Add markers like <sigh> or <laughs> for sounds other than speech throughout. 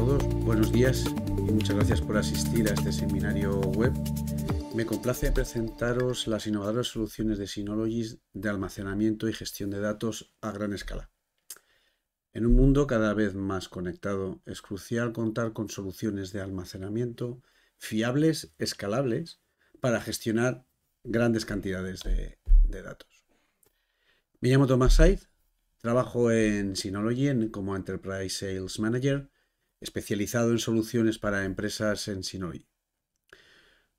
buenos días y muchas gracias por asistir a este seminario web. Me complace presentaros las innovadoras soluciones de Synology de almacenamiento y gestión de datos a gran escala. En un mundo cada vez más conectado, es crucial contar con soluciones de almacenamiento fiables, escalables, para gestionar grandes cantidades de, datos. Me llamo Tomás Said, Trabajo en Synology como Enterprise Sales Manager especializado en soluciones para empresas en Sinoi.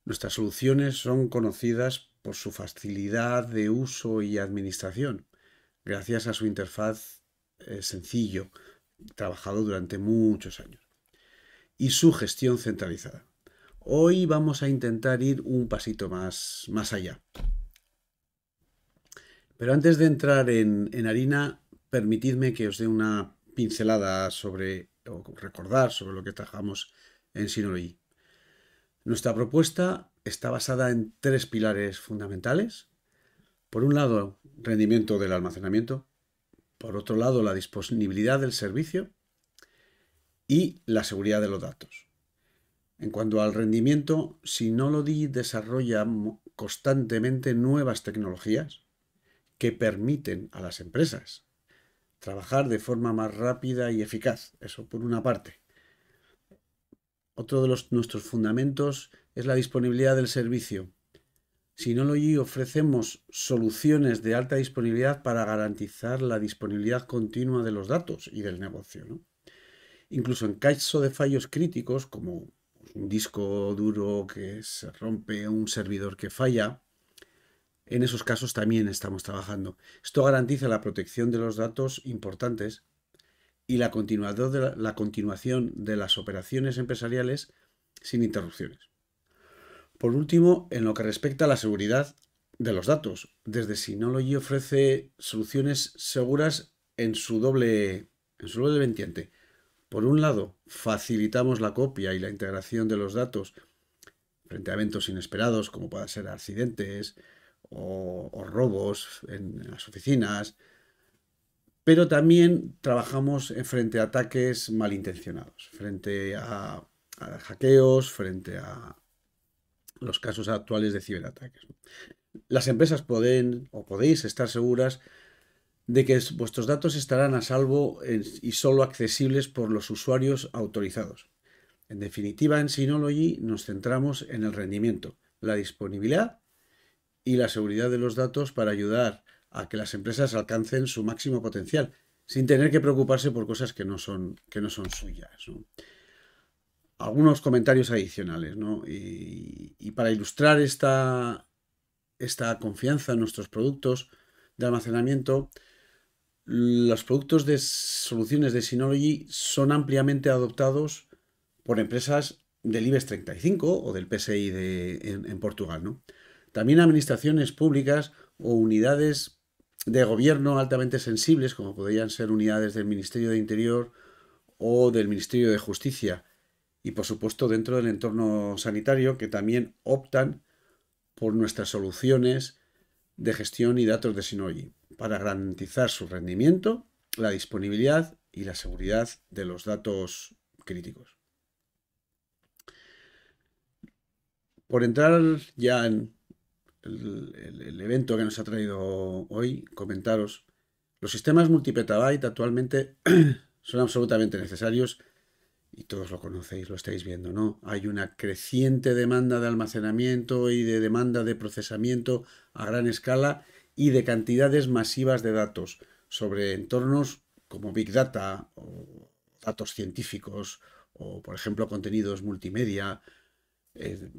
Nuestras soluciones son conocidas por su facilidad de uso y administración, gracias a su interfaz eh, sencillo, trabajado durante muchos años, y su gestión centralizada. Hoy vamos a intentar ir un pasito más, más allá. Pero antes de entrar en, en harina, permitidme que os dé una pincelada sobre o recordar sobre lo que trabajamos en Synology. Nuestra propuesta está basada en tres pilares fundamentales. Por un lado, rendimiento del almacenamiento. Por otro lado, la disponibilidad del servicio y la seguridad de los datos. En cuanto al rendimiento, Synology desarrolla constantemente nuevas tecnologías que permiten a las empresas trabajar de forma más rápida y eficaz. Eso por una parte. Otro de nuestros fundamentos es la disponibilidad del servicio. si no hay ofrecemos soluciones de alta disponibilidad para garantizar la disponibilidad continua de los datos y del negocio. Incluso en caso de fallos críticos, como un disco duro que se rompe, un servidor que falla, en esos casos también estamos trabajando. Esto garantiza la protección de los datos importantes y la, continuación de las operaciones empresariales sin interrupciones. Por último, en lo que respecta a la seguridad de los datos, desde Synology ofrece soluciones seguras en su doble, en su doble Por un lado, facilitamos la copia y la integración de los datos frente a eventos inesperados como puedan ser accidentes, o, robos en, las oficinas, pero también trabajamos frente a ataques malintencionados, frente a, hackeos, frente a los casos actuales de ciberataques. Las empresas pueden o podéis estar seguras de que vuestros datos estarán a salvo y solo accesibles por los usuarios autorizados. En definitiva, en Synology nos centramos en el rendimiento, la disponibilidad y la seguridad de los datos para ayudar a que las empresas alcancen su máximo potencial, sin tener que preocuparse por cosas que no son, que no son suyas. Algunos comentarios adicionales, ¿no? y, para ilustrar esta, esta confianza en nuestros productos de almacenamiento, los productos de soluciones de Synology son ampliamente adoptados por empresas del IBEX 35 o del PSI en, en Portugal. ¿no? También administraciones públicas o unidades de gobierno altamente sensibles, como podrían ser unidades del Ministerio de Interior o del Ministerio de Justicia, y por supuesto dentro del entorno sanitario, que también optan por nuestras soluciones de gestión y datos de Synology, para garantizar su rendimiento, la disponibilidad y la seguridad de los datos críticos. Por entrar ya en el, evento que nos ha traído hoy, comentaros. Los sistemas multipetabyte actualmente <clears throat> son absolutamente necesarios y todos lo conocéis, lo estáis viendo, ¿no? Hay una creciente demanda de almacenamiento y de demanda de procesamiento a gran escala y de cantidades masivas de datos sobre entornos como Big Data o datos científicos o, por ejemplo, contenidos multimedia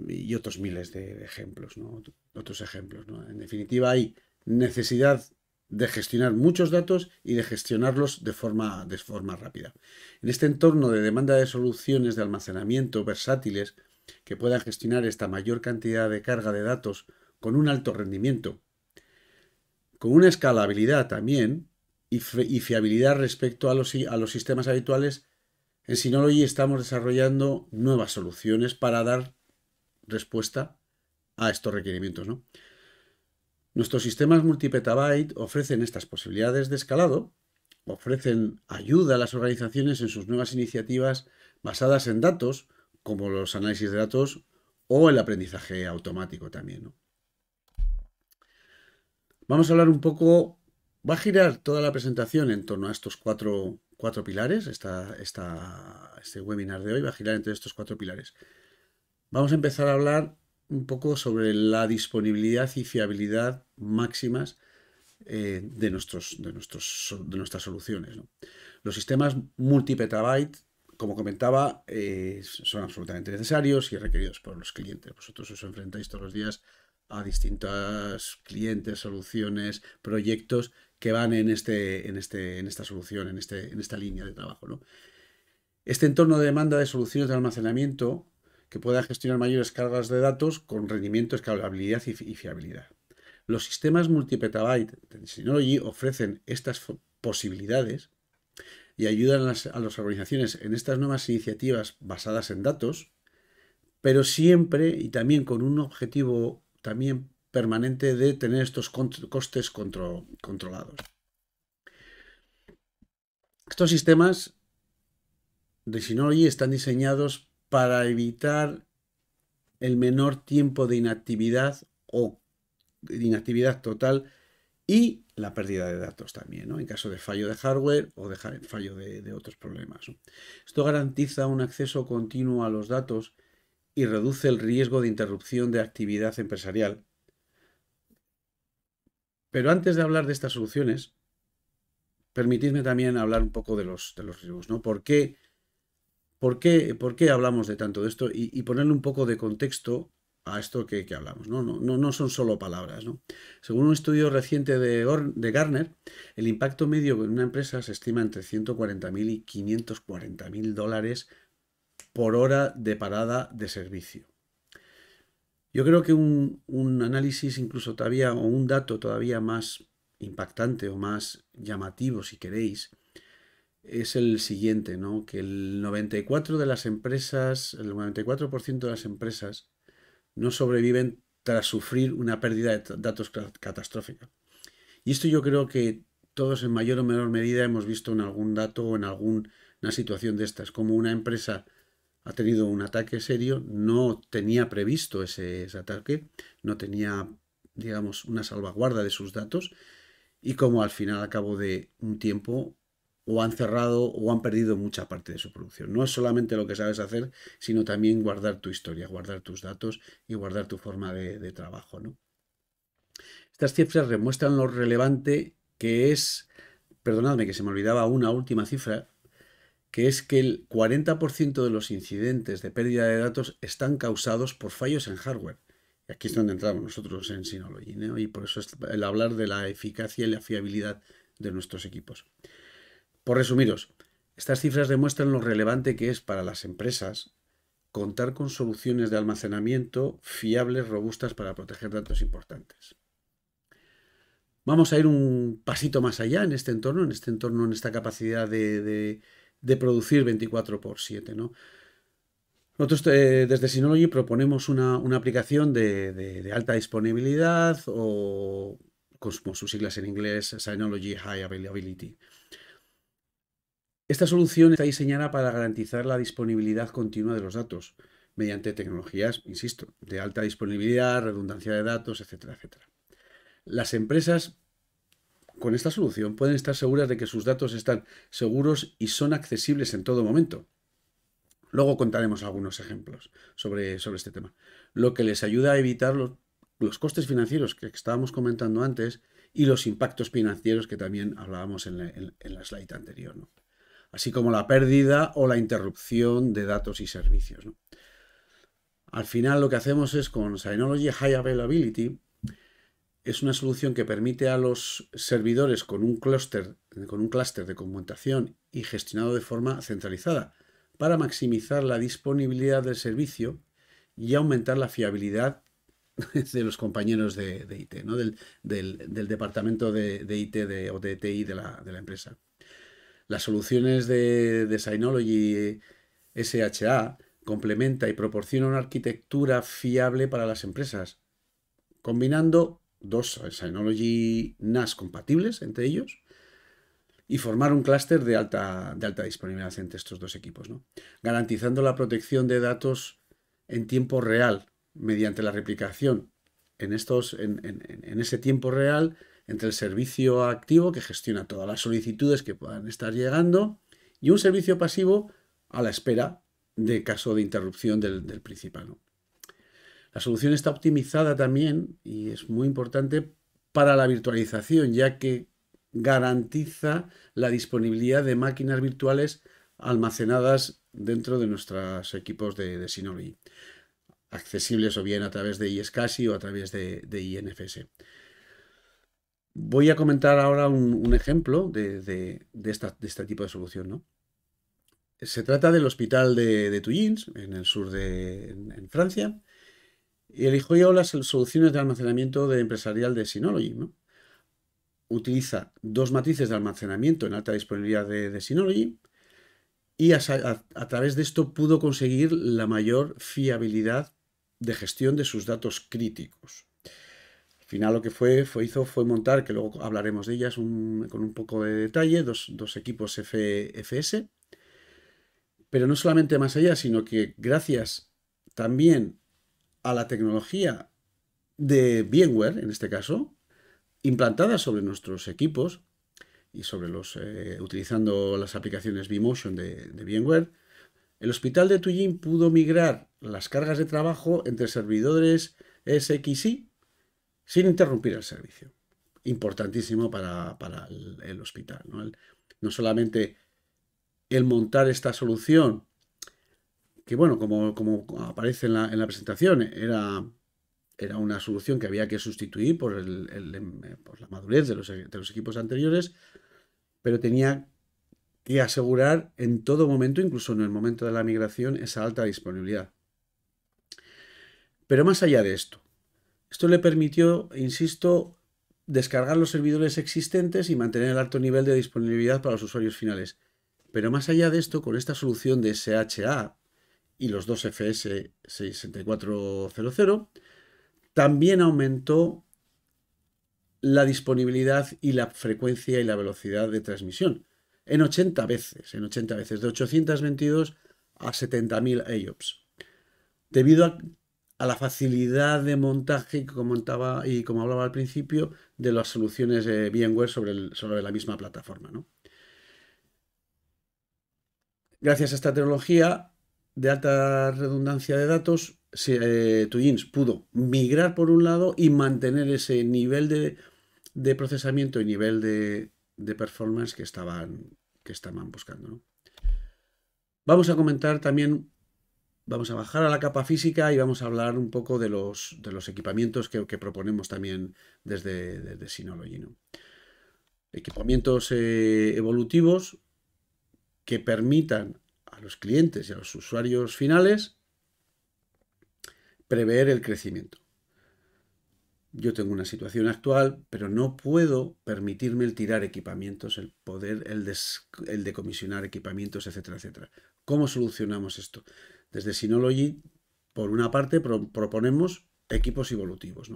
y otros miles de, ejemplos, ¿no? Otros ejemplos, ¿no? En definitiva, hay necesidad de gestionar muchos datos y de gestionarlos de forma, de forma rápida. En este entorno de demanda de soluciones de almacenamiento versátiles que puedan gestionar esta mayor cantidad de carga de datos con un alto rendimiento, con una escalabilidad también y, fiabilidad respecto a los, a los sistemas habituales, en Synology estamos desarrollando nuevas soluciones para dar respuesta a estos requerimientos. ¿no? Nuestros sistemas multipetabyte ofrecen estas posibilidades de escalado, ofrecen ayuda a las organizaciones en sus nuevas iniciativas basadas en datos, como los análisis de datos o el aprendizaje automático también. Vamos a hablar un poco, va a girar toda la presentación en torno a estos cuatro, pilares, este webinar de hoy va a girar entre estos cuatro pilares. Vamos a empezar a hablar un poco sobre la disponibilidad y fiabilidad máximas eh, de, nuestros, de, nuestros, de, nuestras soluciones. Los sistemas multipetabyte, como comentaba, eh, son absolutamente necesarios y requeridos por los clientes. Vosotros os enfrentáis todos los días a distintos clientes, soluciones, proyectos que van en, este, en, este, en esta solución, en, este, en esta línea de trabajo. Este entorno de demanda de soluciones de almacenamiento que pueda gestionar mayores cargas de datos con rendimiento, escalabilidad y, fiabilidad. Los sistemas multipetabyte de Synology ofrecen estas posibilidades y ayudan a las, organizaciones en estas nuevas iniciativas basadas en datos, pero siempre y también con un objetivo también permanente de tener estos costes controlados. Estos sistemas de Synology están diseñados para evitar el menor tiempo de inactividad o de inactividad total y la pérdida de datos también, ¿no? en caso de fallo de hardware o de fallo de, otros problemas. Esto garantiza un acceso continuo a los datos y reduce el riesgo de interrupción de actividad empresarial. Pero antes de hablar de estas soluciones, permitidme también hablar un poco de los, de los riesgos. ¿no? ¿Por qué ¿Por qué, hablamos de tanto de esto? Y, ponerle un poco de contexto a esto que, hablamos. ¿no? son solo palabras. Según un estudio reciente de, de Garner, el impacto medio en una empresa se estima entre 140.000 y 540.000 dólares por hora de parada de servicio. Yo creo que un, un, análisis incluso todavía, o un dato todavía más impactante o más llamativo, si queréis, es el siguiente, ¿no? Que el 94 de las empresas, el 94% de las empresas no sobreviven tras sufrir una pérdida de datos catastrófica. Y esto yo creo que todos en mayor o menor medida hemos visto en algún dato o en alguna situación de estas, como una empresa ha tenido un ataque serio, no tenía previsto ese, ese ataque, no tenía, digamos, una salvaguarda de sus datos y como al final, a cabo de un tiempo, o han cerrado o han perdido mucha parte de su producción. No es solamente lo que sabes hacer, sino también guardar tu historia, guardar tus datos y guardar tu forma de, trabajo. Estas cifras remuestran lo relevante que es, perdonadme que se me olvidaba una última cifra, que es que el 40% de los incidentes de pérdida de datos están causados por fallos en hardware. Y aquí es donde entramos nosotros en Synology, y por eso es el hablar de la eficacia y la fiabilidad de nuestros equipos. Por resumiros, estas cifras demuestran lo relevante que es para las empresas contar con soluciones de almacenamiento fiables, robustas para proteger datos importantes. Vamos a ir un pasito más allá en este entorno, en este entorno, en esta capacidad de, producir 24 por 7. Nosotros eh, desde Synology proponemos una, aplicación de, alta disponibilidad o con sus siglas en inglés, Synology High Availability esta solución está diseñada para garantizar la disponibilidad continua de los datos mediante tecnologías, insisto, de alta disponibilidad, redundancia de datos, etcétera, etcétera. Las empresas con esta solución pueden estar seguras de que sus datos están seguros y son accesibles en todo momento. Luego contaremos algunos ejemplos sobre, sobre este tema. Lo que les ayuda a evitar los, costes financieros que estábamos comentando antes y los impactos financieros que también hablábamos en la, slide anterior así como la pérdida o la interrupción de datos y servicios. Al final lo que hacemos es con Synology High Availability, es una solución que permite a los servidores con un clúster con de conmutación y gestionado de forma centralizada para maximizar la disponibilidad del servicio y aumentar la fiabilidad <laughs> de los compañeros de, IT, del, departamento de, IT o de TI de la empresa. Las soluciones de, Synology eh, SHA complementa y proporciona una arquitectura fiable para las empresas, combinando dos Synology NAS compatibles entre ellos y formar un clúster de alta, de alta disponibilidad entre estos dos equipos, ¿no? garantizando la protección de datos en tiempo real mediante la replicación en, estos, en, en ese tiempo real entre el servicio activo que gestiona todas las solicitudes que puedan estar llegando y un servicio pasivo a la espera de caso de interrupción del, principal. La solución está optimizada también y es muy importante para la virtualización, ya que garantiza la disponibilidad de máquinas virtuales almacenadas dentro de nuestros equipos de, de Synology, accesibles o bien a través de iSCSI o a través de INFS. Voy a comentar ahora un, ejemplo de, este tipo de solución. Se trata del hospital de, Tuyins, en el sur de Francia, y eligió las soluciones de almacenamiento de empresarial de Synology. Utiliza dos matrices de almacenamiento en alta disponibilidad de, Synology y a través de esto pudo conseguir la mayor fiabilidad de gestión de sus datos críticos final lo que fue, hizo fue montar, que luego hablaremos de ellas con un poco de detalle, dos, equipos FFS, FS. Pero no solamente más allá, sino que gracias también a la tecnología de VMware, en este caso, implantada sobre nuestros equipos y sobre los eh, utilizando las aplicaciones vMotion de, de VMware, el hospital de Tuyin pudo migrar las cargas de trabajo entre servidores SXI sin interrumpir el servicio. Importantísimo para, el, hospital. ¿no? solamente el montar esta solución, que bueno, como, como aparece en la, presentación, era, era, una solución que había que sustituir por, em, la madurez de los, equipos anteriores, pero tenía que asegurar en todo momento, incluso en el momento de la migración, esa alta disponibilidad. Pero más allá de esto, esto le permitió, insisto, descargar los servidores existentes y mantener el alto nivel de disponibilidad para los usuarios finales. Pero más allá de esto, con esta solución de SHA y los dos FS 6400, también aumentó la disponibilidad y la frecuencia y la velocidad de transmisión en 80 veces, en 80 veces, de 822 a 70.000 IOPS. Debido a a la facilidad de montaje que comentaba y como hablaba al principio de las soluciones de VMware sobre, sobre la misma plataforma. Gracias a esta tecnología de alta redundancia de datos, se, eh, pudo migrar por un lado y mantener ese nivel de, procesamiento y nivel de, performance que estaban, que estaban buscando. Vamos a comentar también vamos a bajar a la capa física y vamos a hablar un poco de los, equipamientos que, proponemos también desde, desde Synology. Equipamientos eh, evolutivos que permitan a los clientes y a los usuarios finales prever el crecimiento. Yo tengo una situación actual, pero no puedo permitirme el tirar equipamientos, el poder, el, de el decomisionar equipamientos, etcétera, etcétera. ¿Cómo solucionamos esto? Desde Synology, por una parte, proponemos equipos evolutivos.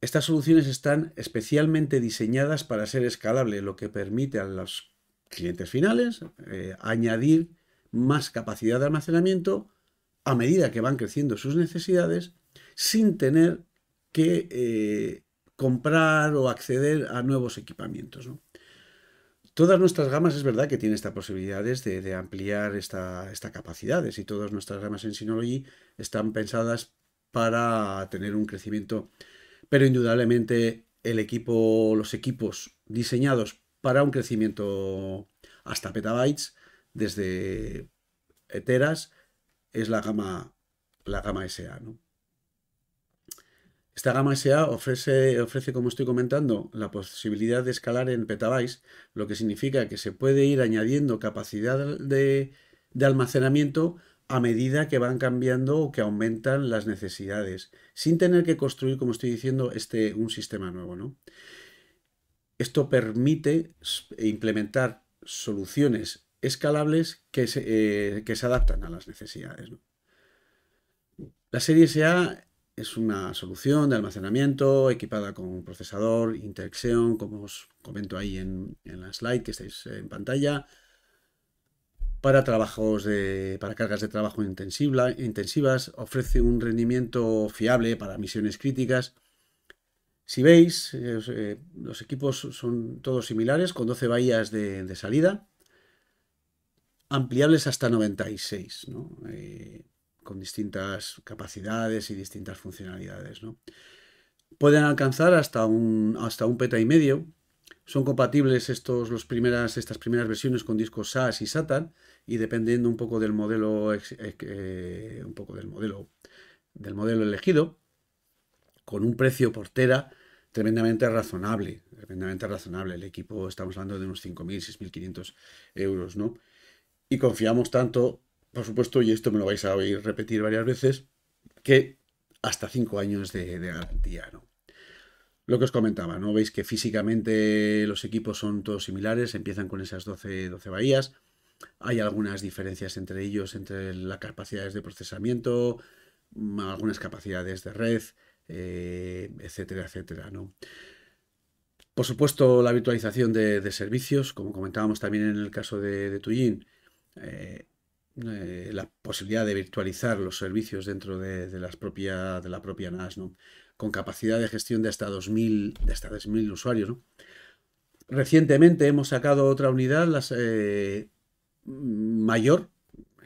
Estas soluciones están especialmente diseñadas para ser escalables, lo que permite a los clientes finales eh, añadir más capacidad de almacenamiento a medida que van creciendo sus necesidades sin tener que eh, comprar o acceder a nuevos equipamientos. Todas nuestras gamas es verdad que tienen estas posibilidades de, ampliar estas esta capacidades y todas nuestras gamas en Synology están pensadas para tener un crecimiento, pero indudablemente el equipo, los equipos diseñados para un crecimiento hasta petabytes, desde teras, es la gama, la gama SA, ¿no? Esta gama SA ofrece, ofrece, como estoy comentando, la posibilidad de escalar en petabytes, lo que significa que se puede ir añadiendo capacidad de, almacenamiento a medida que van cambiando o que aumentan las necesidades, sin tener que construir, como estoy diciendo, este, un sistema nuevo. Esto permite eh, implementar soluciones escalables que se, eh, que se adaptan a las necesidades. La serie SA es una solución de almacenamiento equipada con procesador, interacción, como os comento ahí en, en la slide que estáis en pantalla, para trabajos de, para cargas de trabajo intensivas, ofrece un rendimiento fiable para misiones críticas. Si veis, eh, los equipos son todos similares, con 12 bahías de, salida, ampliables hasta 96. ¿no? Eh, con distintas capacidades y distintas funcionalidades. ¿no? Pueden alcanzar hasta un, hasta un peta y medio. Son compatibles estos, los primeras, estas primeras versiones con discos SAS y SATA y dependiendo un poco del modelo, eh, un poco del modelo, del modelo elegido, con un precio portera tremendamente razonable, tremendamente razonable. El equipo estamos hablando de unos 5.000, 6.500 euros, ¿no? Y confiamos tanto por supuesto, y esto me lo vais a oír repetir varias veces, que hasta cinco años de, de, garantía, ¿no? Lo que os comentaba, ¿no? Veis que físicamente los equipos son todos similares, empiezan con esas 12, bahías, hay algunas diferencias entre ellos, entre las capacidades de procesamiento, mm, algunas capacidades de red, eh, etcétera, etcétera, ¿no? Por supuesto, la virtualización de, servicios, como comentábamos también en el caso de, de Tuyin, eh, la posibilidad de virtualizar los servicios dentro de, las de la propia NAS, ¿no? con capacidad de gestión de hasta 2.000, de hasta usuarios. Recientemente hemos sacado otra unidad eh, mayor,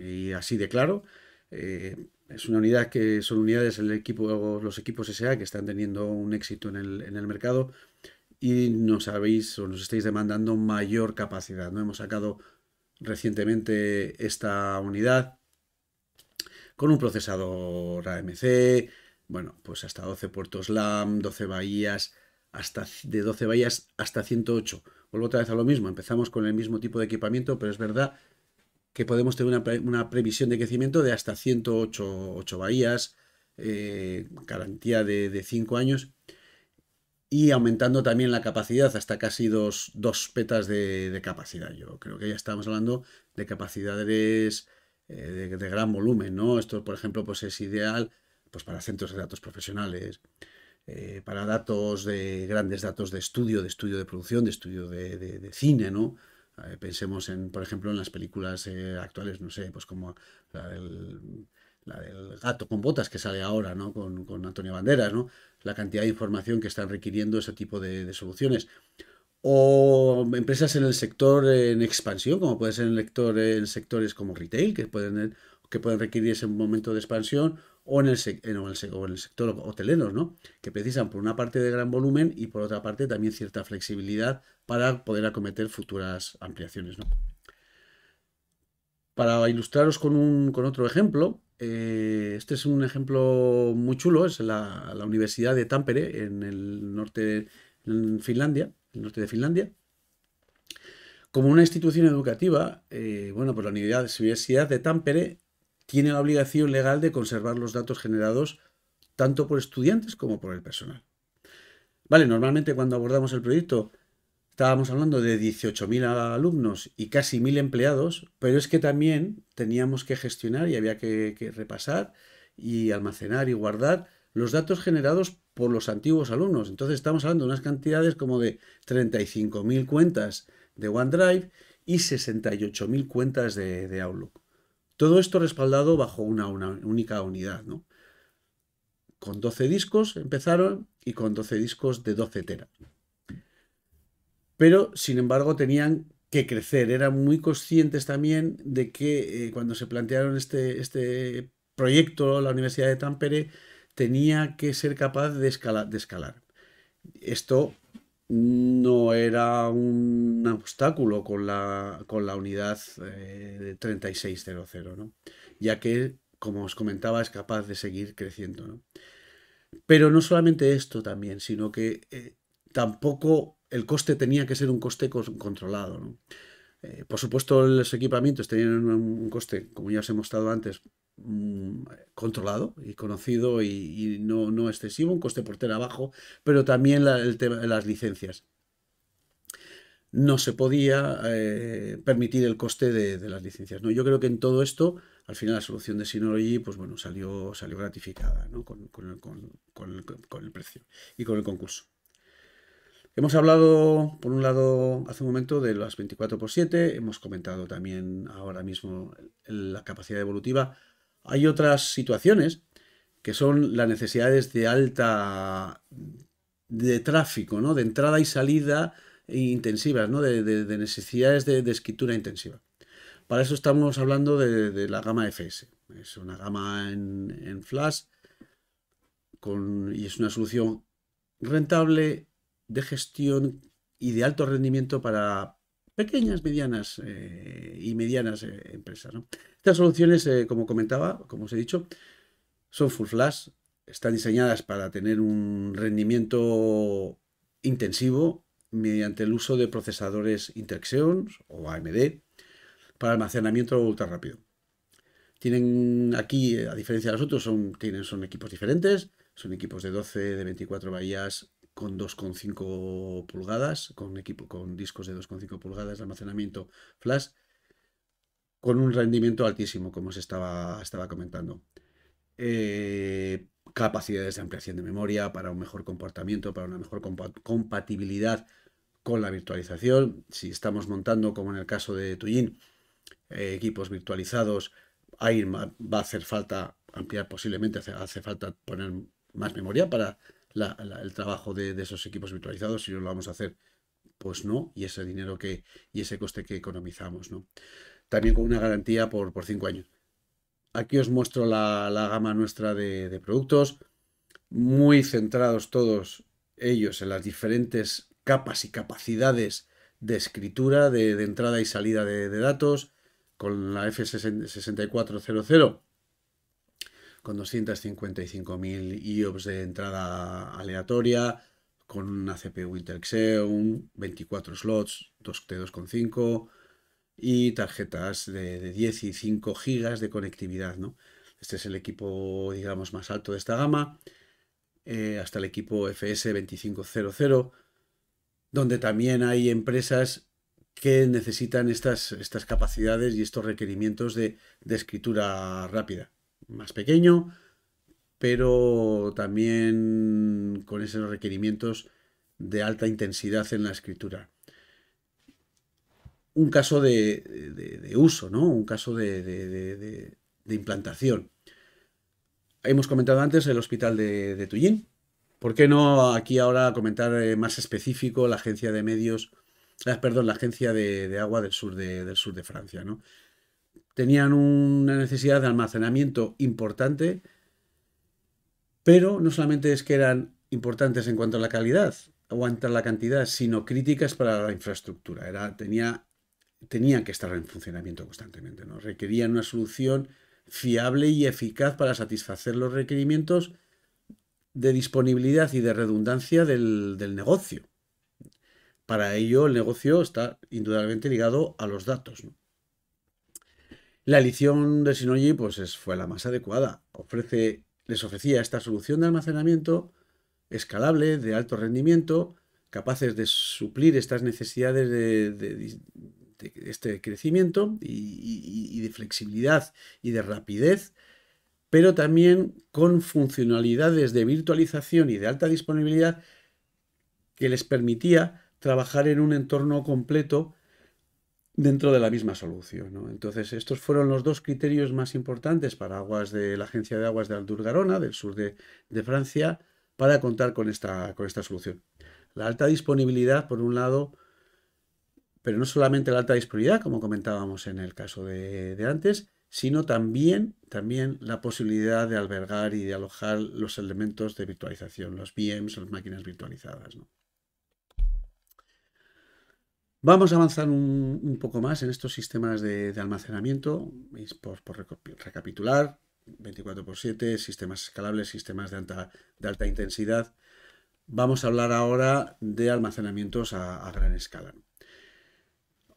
y así de claro. Eh, es una unidad que son unidades, el equipo, los equipos SA que están teniendo un éxito en el, mercado y nos habéis o nos estáis demandando mayor capacidad. ¿no? Hemos sacado recientemente esta unidad con un procesador AMC, bueno, pues hasta 12 puertos LAM, 12 bahías, hasta de 12 bahías hasta 108. Vuelvo otra vez a lo mismo, empezamos con el mismo tipo de equipamiento, pero es verdad que podemos tener una, previsión de crecimiento de hasta 108 bahías, eh, garantía de, de 5 años y aumentando también la capacidad hasta casi dos, dos petas de, capacidad. Yo creo que ya estamos hablando de capacidades eh, de, gran volumen, ¿no? Esto, por ejemplo, pues es ideal pues para centros de datos profesionales, eh, para datos de grandes datos de estudio, de estudio de producción, de estudio de, cine, ¿no? Eh, pensemos en, por ejemplo, en las películas actuales, no sé, pues como el, la del gato con botas que sale ahora, ¿no? Con, con, Antonio Banderas, ¿no? La cantidad de información que están requiriendo ese tipo de, soluciones. O empresas en el sector en expansión, como puede ser en, el sector, en sectores como retail, que pueden, que pueden requerir ese momento de expansión, o en, el, en, el sector hotelero, ¿no? Que precisan por una parte de gran volumen y por otra parte también cierta flexibilidad para poder acometer futuras ampliaciones, ¿no? Para ilustraros con, otro ejemplo, eh, este es un ejemplo muy chulo, es la, Universidad de Tampere, en el norte de Finlandia, el norte de Finlandia. Como una institución educativa, eh, bueno, pues la Universidad de Tampere tiene la obligación legal de conservar los datos generados tanto por estudiantes como por el personal. Vale, normalmente cuando abordamos el proyecto estábamos hablando de 18.000 alumnos y casi 1.000 empleados, pero es que también teníamos que gestionar y había que, repasar y almacenar y guardar los datos generados por los antiguos alumnos. Entonces estamos hablando de unas cantidades como de 35.000 cuentas de OneDrive y 68.000 cuentas de, Outlook. Todo esto respaldado bajo una, única unidad, ¿no? Con 12 discos empezaron y con 12 discos de 12 teras pero sin embargo tenían que crecer. Eran muy conscientes también de que eh, cuando se plantearon este, este proyecto, la Universidad de Tampere tenía que ser capaz de, escalar. Esto no era un obstáculo con la, con la unidad eh, 3600, ¿no? ya que, como os comentaba, es capaz de seguir creciendo. Pero no solamente esto también, sino que eh, tampoco el coste tenía que ser un coste controlado. Eh, por supuesto, los equipamientos tenían un coste, como ya os he mostrado antes, mm, controlado y conocido y, no, excesivo, un coste portero abajo, pero también el tema de las licencias. No se podía eh, permitir el coste de, las licencias. ¿no? Yo creo que en todo esto, al final, la solución de Synology pues, bueno, salió, salió gratificada ¿no? con el precio y con el concurso. Hemos hablado, por un lado, hace un momento de las 24 por 7, hemos comentado también ahora mismo la capacidad evolutiva. Hay otras situaciones que son las necesidades de alta de tráfico, ¿no? de entrada y salida intensivas, de, necesidades de, escritura intensiva. Para eso estamos hablando de, la gama FS. Es una gama en, Flash y es una solución rentable de gestión y de alto rendimiento para pequeñas, medianas eh, y medianas eh, empresas. Estas soluciones, eh, como comentaba, como os he dicho, son full flash, están diseñadas para tener un rendimiento intensivo mediante el uso de procesadores Xeon o AMD para almacenamiento ultra rápido. Tienen aquí, a diferencia de los otros, son, son equipos diferentes, son equipos de 12, de 24 bahías con 2,5 pulgadas, con, equipo, con discos de 2,5 pulgadas de almacenamiento flash, con un rendimiento altísimo, como se estaba, estaba comentando. Eh, capacidades de ampliación de memoria para un mejor comportamiento, para una mejor compatibilidad con la virtualización. Si estamos montando, como en el caso de Tuyin, eh, equipos virtualizados, ahí va a hacer falta ampliar posiblemente, hace falta poner más memoria para la, el trabajo de, esos equipos virtualizados si no lo vamos a hacer. Pues no, y ese dinero que, y ese coste que economizamos, ¿no? También con una garantía por, por cinco años. Aquí os muestro la, la gama nuestra de, productos, muy centrados todos ellos en las diferentes capas y capacidades de escritura, de, entrada y salida de, de, datos, con la F6400 con 255.000 IOPS de entrada aleatoria, con una CPU Intel Xeon, 24 slots, 2 t 2,5 y tarjetas de, 15 y 5 GB de conectividad. Este es el equipo, digamos, más alto de esta gama, eh, hasta el equipo FS2500, donde también hay empresas que necesitan estas, estas capacidades y estos requerimientos de escritura rápida más pequeño, pero también con esos requerimientos de alta intensidad en la escritura. Un caso de, uso, ¿no? Un caso de, implantación. Hemos comentado antes el hospital de, de Tullín. ¿Por qué no aquí ahora comentar eh, más específico la agencia de medios, ah, perdón, la agencia de, agua del sur de, del sur de Francia, ¿no? tenían una necesidad de almacenamiento importante, pero no solamente es que eran importantes en cuanto a la calidad o la cantidad, sino críticas para la infraestructura. Era, tenía, tenían que estar en funcionamiento constantemente. ¿no? Requerían una solución fiable y eficaz para satisfacer los requerimientos de disponibilidad y de redundancia del, del negocio. Para ello, el negocio está indudablemente ligado a los datos. ¿no? La edición de Synology pues, fue la más adecuada. les ofrecía esta solución de almacenamiento escalable, de alto rendimiento, capaces de suplir estas necesidades de, este crecimiento y, de flexibilidad y de rapidez, pero también con funcionalidades de virtualización y de alta disponibilidad que les permitía trabajar en un entorno completo dentro de la misma solución. Entonces, estos fueron los dos criterios más importantes para aguas de la Agencia de Aguas de Aldur-Garona, del sur de, Francia, para contar con esta, con esta solución. La alta disponibilidad, por un lado, pero no solamente la alta disponibilidad, como comentábamos en el caso de, antes, sino también, también la posibilidad de albergar y de alojar los elementos de virtualización, los VMs, las máquinas virtualizadas. ¿no? Vamos a avanzar un, poco más en estos sistemas de, almacenamiento. Por, recapitular, 24x7, sistemas escalables, sistemas de alta, intensidad. Vamos a hablar ahora de almacenamientos a, gran escala.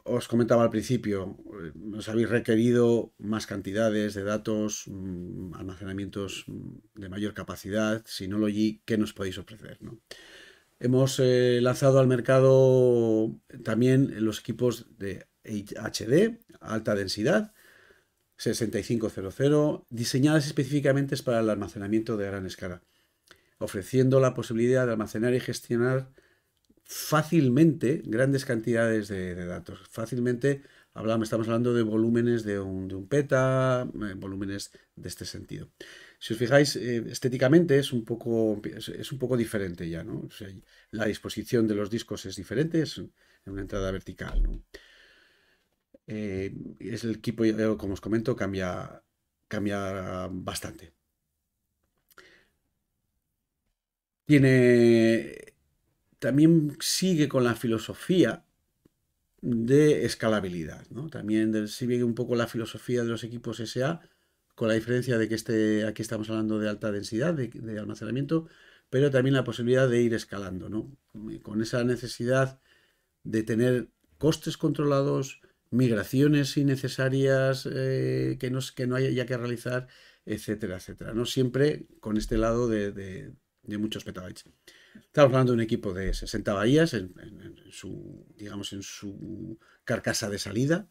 Os comentaba al principio, nos eh, habéis requerido más cantidades de datos, mm, almacenamientos mm, de mayor capacidad, Si no lo Synology, ¿qué nos podéis ofrecer? No? Hemos eh, lanzado al mercado también los equipos de HD, alta densidad, 6500, diseñadas específicamente para el almacenamiento de gran escala, ofreciendo la posibilidad de almacenar y gestionar fácilmente grandes cantidades de, datos. Fácilmente hablamos, estamos hablando de volúmenes de un peta, eh, volúmenes de este sentido. Si os fijáis, eh, estéticamente es un, poco, es, un poco diferente ya, ¿no? la disposición de los discos es diferente, es una entrada vertical, eh, es el equipo, como os comento, cambia, bastante. Tiene, también sigue con la filosofía de escalabilidad, ¿no? También sigue un poco la filosofía de los equipos SA, con la diferencia de que este, aquí estamos hablando de alta densidad de, almacenamiento, pero también la posibilidad de ir escalando, Con esa necesidad de tener costes controlados, migraciones innecesarias eh, que, no, que no haya que realizar, etcétera, etcétera. ¿no? Siempre con este lado de, muchos petabytes. Estamos hablando de un equipo de 60 bahías su, digamos, en su carcasa de salida,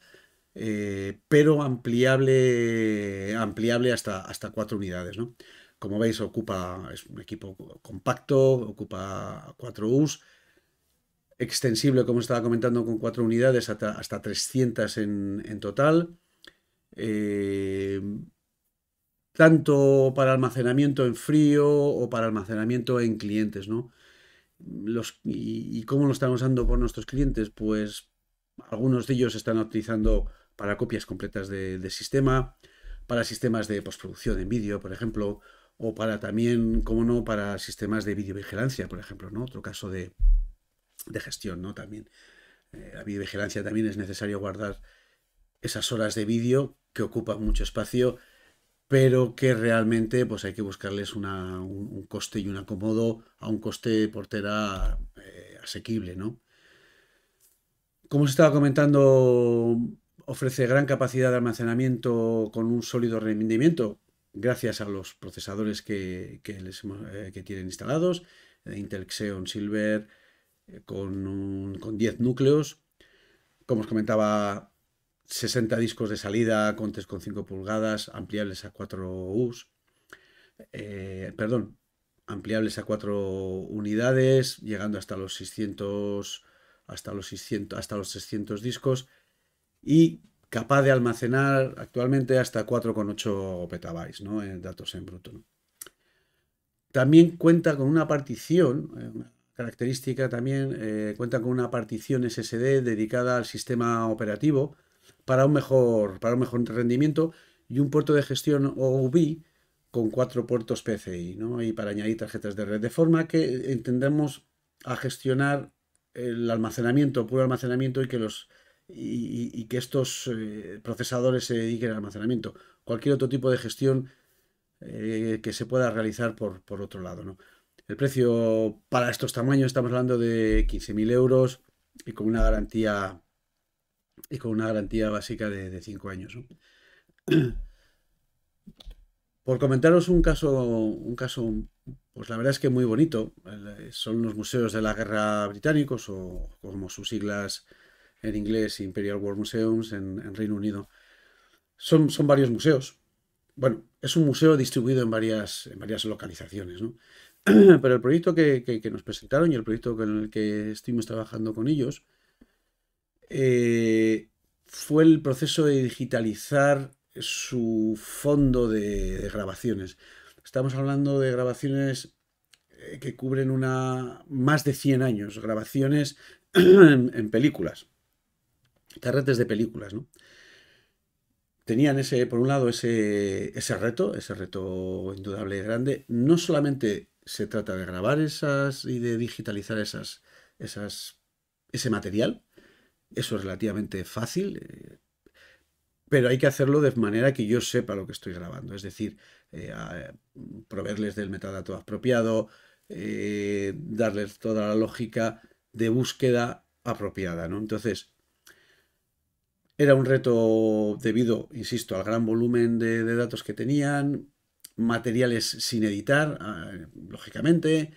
eh, pero ampliable, ampliable hasta, hasta cuatro unidades. Como veis, ocupa, es un equipo compacto, ocupa cuatro U's, extensible, como estaba comentando, con cuatro unidades, hasta, 300 en, total. Eh, tanto para almacenamiento en frío o para almacenamiento en clientes, ¿no? Los, y, y, cómo lo están usando por nuestros clientes? Pues algunos de ellos están utilizando para copias completas del sistema, para sistemas de postproducción en vídeo, por ejemplo, o para también, como no, para sistemas de videovigilancia, por ejemplo, ¿no? Otro caso de, de gestión, ¿no? También. Eh, la videovigilancia también es necesario guardar esas horas de vídeo que ocupan mucho espacio, pero que realmente pues hay que buscarles un, coste y un acomodo a un coste portera eh, asequible, ¿no? Como os estaba comentando ofrece gran capacidad de almacenamiento con un sólido rendimiento gracias a los procesadores que, eh, tienen instalados, eh, Intel Xeon Silver eh, con, 10 núcleos, como os comentaba, 60 discos de salida con 3,5 pulgadas, ampliables a 4 U's, perdón, ampliables a 4 unidades, llegando hasta los 600, hasta los 600, hasta los 600 discos, y capaz de almacenar actualmente hasta 4,8 petabytes ¿no? en datos en bruto. También cuenta con una partición, eh, característica también, eh, cuenta con una partición SSD dedicada al sistema operativo para un mejor, para un mejor rendimiento y un puerto de gestión OUBI con cuatro puertos PCI y para añadir tarjetas de red, de forma que entendemos a gestionar el almacenamiento, puro almacenamiento y que los y, que estos eh, procesadores se dediquen al almacenamiento. Cualquier otro tipo de gestión eh, que se pueda realizar por, otro lado. El precio para estos tamaños estamos hablando de 15.000 euros y con una garantía y con una garantía básica de 5 años. <clears throat> Por comentaros un caso, un caso, pues la verdad es que muy bonito. Son los museos de la guerra británicos o como sus siglas en inglés Imperial World Museums en, Reino Unido. Son, son, varios museos. Bueno, es un museo distribuido en varias, en varias localizaciones, <clears throat> Pero el proyecto que, nos presentaron y el proyecto con el que estuvimos trabajando con ellos eh, fue el proceso de digitalizar su fondo de, grabaciones. Estamos hablando de grabaciones eh, que cubren una, más de 100 años, grabaciones <clears throat> en películas carretes de películas, ¿no? Tenían ese, por un lado, ese, reto, ese reto indudable y grande. No solamente se trata de grabar esas y de digitalizar esas, esas, ese material, eso es relativamente fácil, eh, pero hay que hacerlo de manera que yo sepa lo que estoy grabando, es decir, eh, proveerles del metadato apropiado, eh, darles toda la lógica de búsqueda apropiada, ¿no? Entonces, era un reto debido, insisto, al gran volumen de, datos que tenían, materiales sin editar, ah, lógicamente,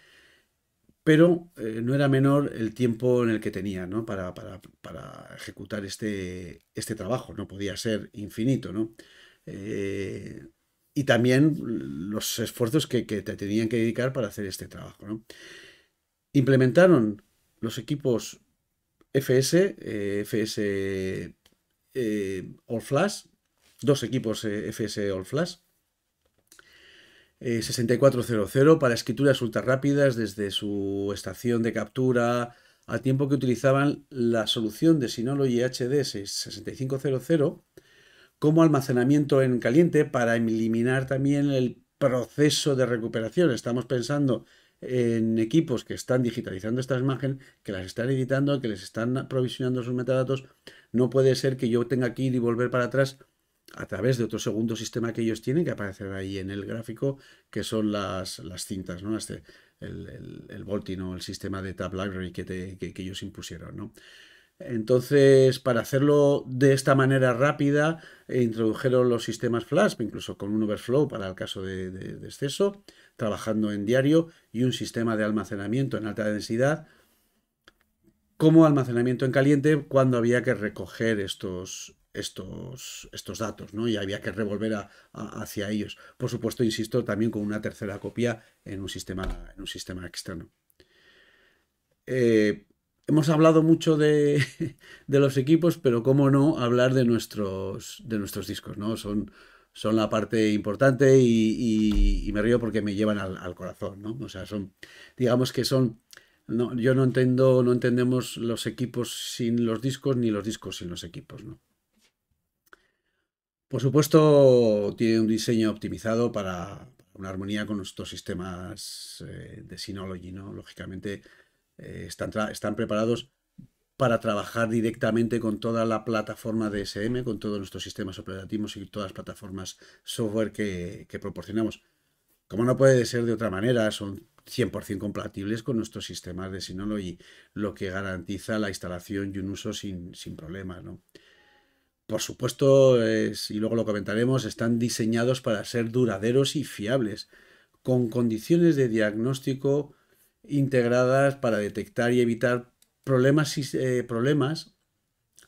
pero eh, no era menor el tiempo en el que tenían para, ejecutar este, este trabajo, no podía ser infinito. Eh, y también los esfuerzos que, te tenían que dedicar para hacer este trabajo. Implementaron los equipos FS, eh, FS eh, All Flash, dos equipos eh, FS All Flash. 6400 eh, para escrituras ultra rápidas desde su estación de captura, al tiempo que utilizaban la solución de Synology HD 6500 como almacenamiento en caliente para eliminar también el proceso de recuperación. Estamos pensando en equipos que están digitalizando esta imagen, que las están editando, que les están provisionando sus metadatos, no puede ser que yo tenga que ir y volver para atrás a través de otro segundo sistema que ellos tienen, que aparecer ahí en el gráfico, que son las, cintas, ¿no? Este, el, el, el o el sistema de Tab Library que, ellos impusieron, Entonces, para hacerlo de esta manera rápida, introdujeron los sistemas Flash, incluso con un overflow para el caso de exceso trabajando en diario y un sistema de almacenamiento en alta densidad como almacenamiento en caliente cuando había que recoger estos, estos, estos datos ¿no? y había que revolver hacia ellos. Por supuesto, insisto, también con una tercera copia en un sistema, en un sistema externo. Eh, hemos hablado mucho <laughs> de, los equipos, pero cómo no hablar de nuestros, de nuestros discos. ¿no? Son, son la parte importante y, me río porque me llevan al, corazón, ¿no? O sea, son, digamos que son, yo no entiendo, no entendemos los equipos sin los discos ni los discos sin los equipos, Por supuesto, tiene un diseño optimizado para una armonía con nuestros sistemas eh, de Synology, ¿no? Lógicamente eh, están, están preparados para trabajar directamente con toda la plataforma de SM, con todos nuestros sistemas operativos y todas las plataformas software que, proporcionamos. Como no puede ser de otra manera, son 100% compatibles con nuestros sistemas de Synology, y lo que garantiza la instalación y un uso sin, problemas. Por supuesto, y luego lo comentaremos, están diseñados para ser duraderos y fiables, con condiciones de diagnóstico integradas para detectar y evitar problemas, eh, problemas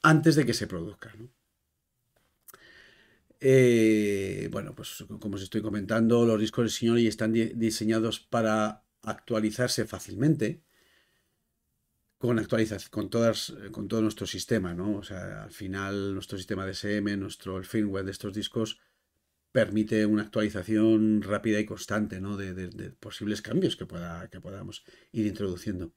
antes de que se produzcan. Eh, bueno, pues como os estoy comentando, los discos del señor y están diseñados para actualizarse fácilmente con actualización, con, todas, con todo nuestro sistema, ¿no? O sea, al final nuestro sistema DSM, nuestro el firmware de estos discos permite una actualización rápida y constante, ¿no? De, de posibles cambios que, pueda, que podamos ir introduciendo.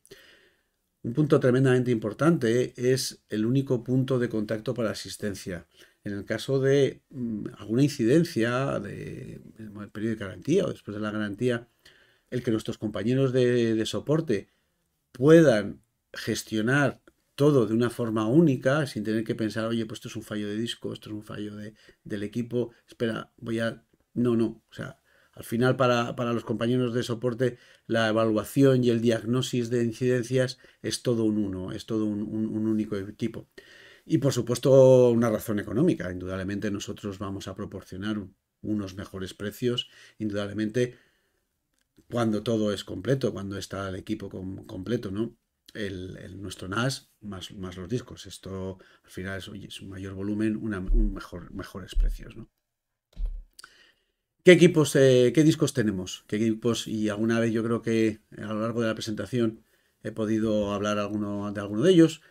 Un punto tremendamente importante ¿eh? es el único punto de contacto para asistencia. En el caso de mm, alguna incidencia de, el periodo de garantía o después de la garantía, el que nuestros compañeros de, soporte puedan gestionar todo de una forma única, sin tener que pensar, oye, pues esto es un fallo de disco, esto es un fallo de, del equipo, espera, voy a... No, no, o sea, al final, para, los compañeros de soporte, la evaluación y el diagnóstico de incidencias es todo un uno, es todo un, único equipo. Y por supuesto, una razón económica. Indudablemente nosotros vamos a proporcionar unos mejores precios, indudablemente, cuando todo es completo, cuando está el equipo completo, ¿no? El, nuestro NAS más, más los discos. Esto al final es, es un mayor volumen, un mejor, mejores precios, ¿no? ¿Qué equipos, eh, qué discos tenemos? ¿Qué equipos? Y alguna vez yo creo que eh, a lo largo de la presentación he podido hablar de alguno de ellos.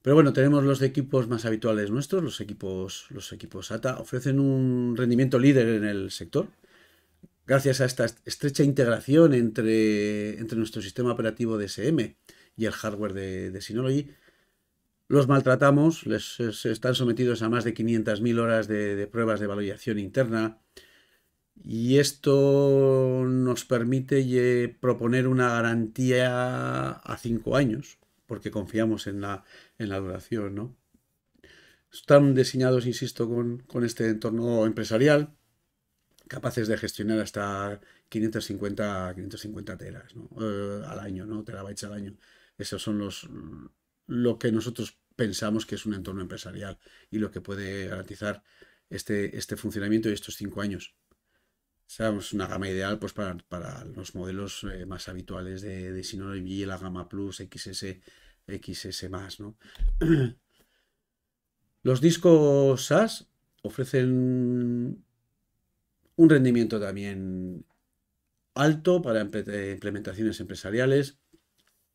Pero bueno, tenemos los equipos más habituales nuestros, los equipos, los equipos ATA, ofrecen un rendimiento líder en el sector. Gracias a esta estrecha integración entre, entre nuestro sistema operativo DSM y el hardware de, Synology, los maltratamos, les, están sometidos a más de 500.000 horas de, pruebas de evaluación interna, y esto nos permite proponer una garantía a cinco años, porque confiamos en la, en la duración. ¿no? Están diseñados, insisto, con, este entorno empresarial, capaces de gestionar hasta 550, 550 teras eh, al año, ¿no? terabytes al año. Eso son los lo que nosotros pensamos que es un entorno empresarial y lo que puede garantizar este, este funcionamiento y estos cinco años sea, es pues una gama ideal pues, para, los modelos eh, más habituales de, de Synology la gama Plus, XS, XS+. ¿no? <clears throat> Los discos SAS ofrecen un rendimiento también alto para eh, implementaciones empresariales.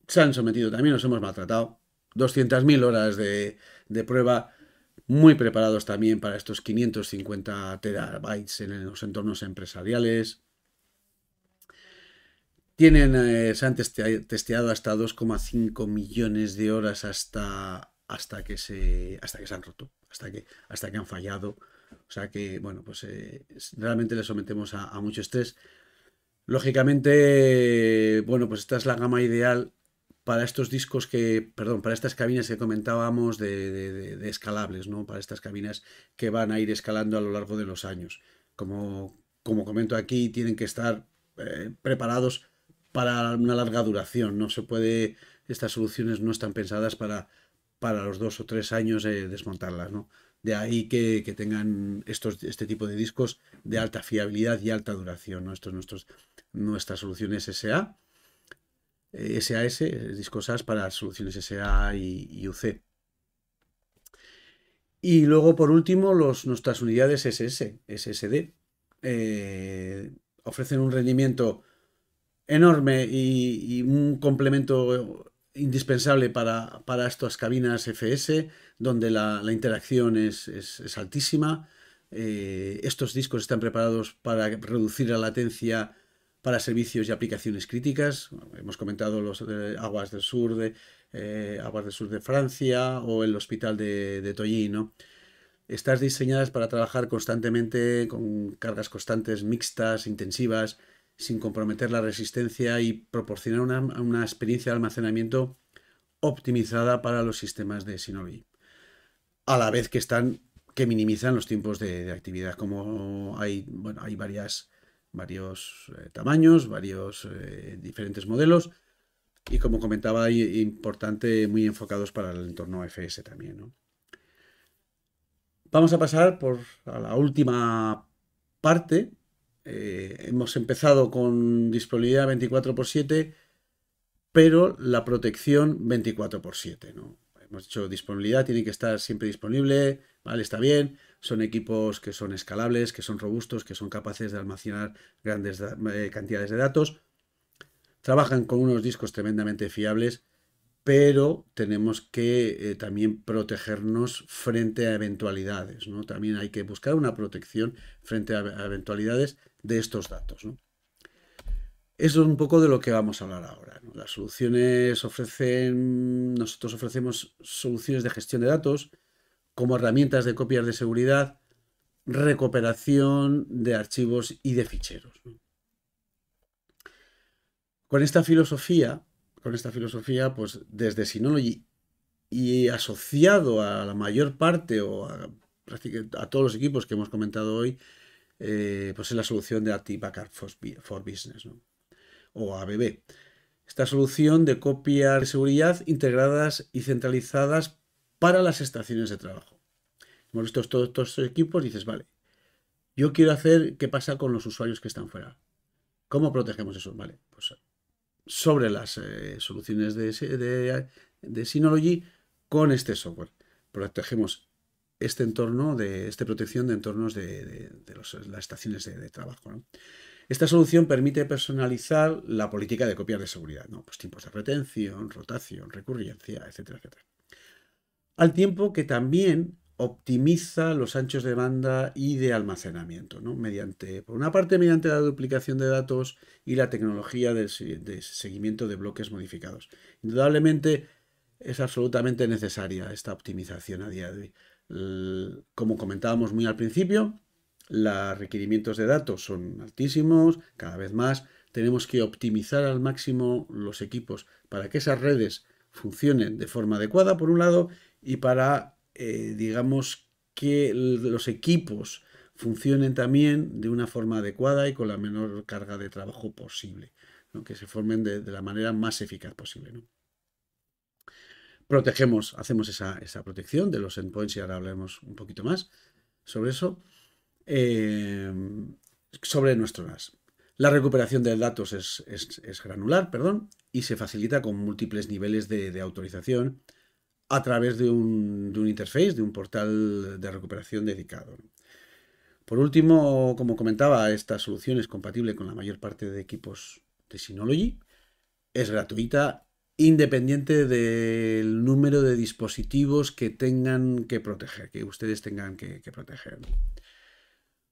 Se han sometido también, nos hemos maltratado. 200.000 horas de, de prueba muy preparados también para estos 550 terabytes en los entornos empresariales. Tienen, eh, se han testeado hasta 2,5 millones de horas hasta, hasta, que se, hasta que se han roto, hasta que, hasta que han fallado. O sea que, bueno, pues eh, realmente le sometemos a, a mucho estrés. Lógicamente, bueno, pues esta es la gama ideal para estos discos que, perdón, para estas cabinas que comentábamos de, escalables, ¿no? Para estas cabinas que van a ir escalando a lo largo de los años. Como, como comento aquí, tienen que estar eh, preparados para una larga duración. No se puede, estas soluciones no están pensadas para, para los dos o tres años eh, desmontarlas, ¿no? De ahí que, tengan estos, este tipo de discos de alta fiabilidad y alta duración, ¿no? es nuestros, nuestras soluciones SA eh, SAS, discos SAS para soluciones SA y, UC. Y luego, por último, los, nuestras unidades SS, SSD. Eh, ofrecen un rendimiento enorme y, un complemento indispensable para, estas cabinas FS, donde la, interacción es, altísima. Eh, estos discos están preparados para reducir la latencia para servicios y aplicaciones críticas. Hemos comentado los aguas del sur de eh, aguas del sur de Francia o el hospital de, de Toyi, Están diseñadas para trabajar constantemente con cargas constantes, mixtas, intensivas, sin comprometer la resistencia y proporcionar una, experiencia de almacenamiento optimizada para los sistemas de Sinovi, A la vez que están que minimizan los tiempos de, actividad, como hay, bueno, hay varias varios eh, tamaños, varios eh, diferentes modelos y como comentaba, importante, muy enfocados para el entorno FS también. ¿no? Vamos a pasar por a la última parte. Eh, hemos empezado con disponibilidad 24x7, pero la protección 24x7. ¿no? Hemos dicho disponibilidad tiene que estar siempre disponible, ¿vale? Está bien, son equipos que son escalables, que son robustos, que son capaces de almacenar grandes eh, cantidades de datos. Trabajan con unos discos tremendamente fiables, pero tenemos que eh, también protegernos frente a eventualidades. También hay que buscar una protección frente a, eventualidades de estos datos. Eso es un poco de lo que vamos a hablar ahora. Las soluciones ofrecen, nosotros ofrecemos soluciones de gestión de datos, como herramientas de copias de seguridad, recuperación de archivos y de ficheros. Con esta filosofía, con esta filosofía, pues desde Synology y asociado a la mayor parte o a, a todos los equipos que hemos comentado hoy, eh, pues es la solución de Active Backup for, Business o ABB. Esta solución de copias de seguridad integradas y centralizadas para las estaciones de trabajo. Hemos visto todos estos equipos, dices, vale, yo quiero hacer qué pasa con los usuarios que están fuera. ¿Cómo protegemos eso? Vale, pues sobre las eh, soluciones de, Synology con este software. Protegemos este entorno, de esta protección de entornos de, las estaciones de, trabajo. Esta solución permite personalizar la política de copias de seguridad, ¿no? pues tiempos de retención, rotación, recurrencia, etcétera, etcétera al tiempo que también optimiza los anchos de banda y de almacenamiento, ¿no? mediante, por una parte, mediante la duplicación de datos y la tecnología de, seguimiento de bloques modificados. Indudablemente es absolutamente necesaria esta optimización a día de hoy. como comentábamos muy al principio, los requerimientos de datos son altísimos, cada vez más tenemos que optimizar al máximo los equipos para que esas redes funcionen de forma adecuada, por un lado, y para, eh, digamos, que los equipos funcionen también de una forma adecuada y con la menor carga de trabajo posible, que se formen de, la manera más eficaz posible. Protegemos, hacemos esa, protección de los endpoints y ahora hablaremos un poquito más sobre eso, em, sobre nuestro NAS. La recuperación de datos es, granular perdón, y se facilita con múltiples niveles de, de autorización a través de un, de interface, de un portal de recuperación dedicado. Por último, como comentaba, esta solución es compatible con la mayor parte de equipos de Synology. Es gratuita, independiente del número de dispositivos que tengan que proteger, que ustedes tengan que, proteger.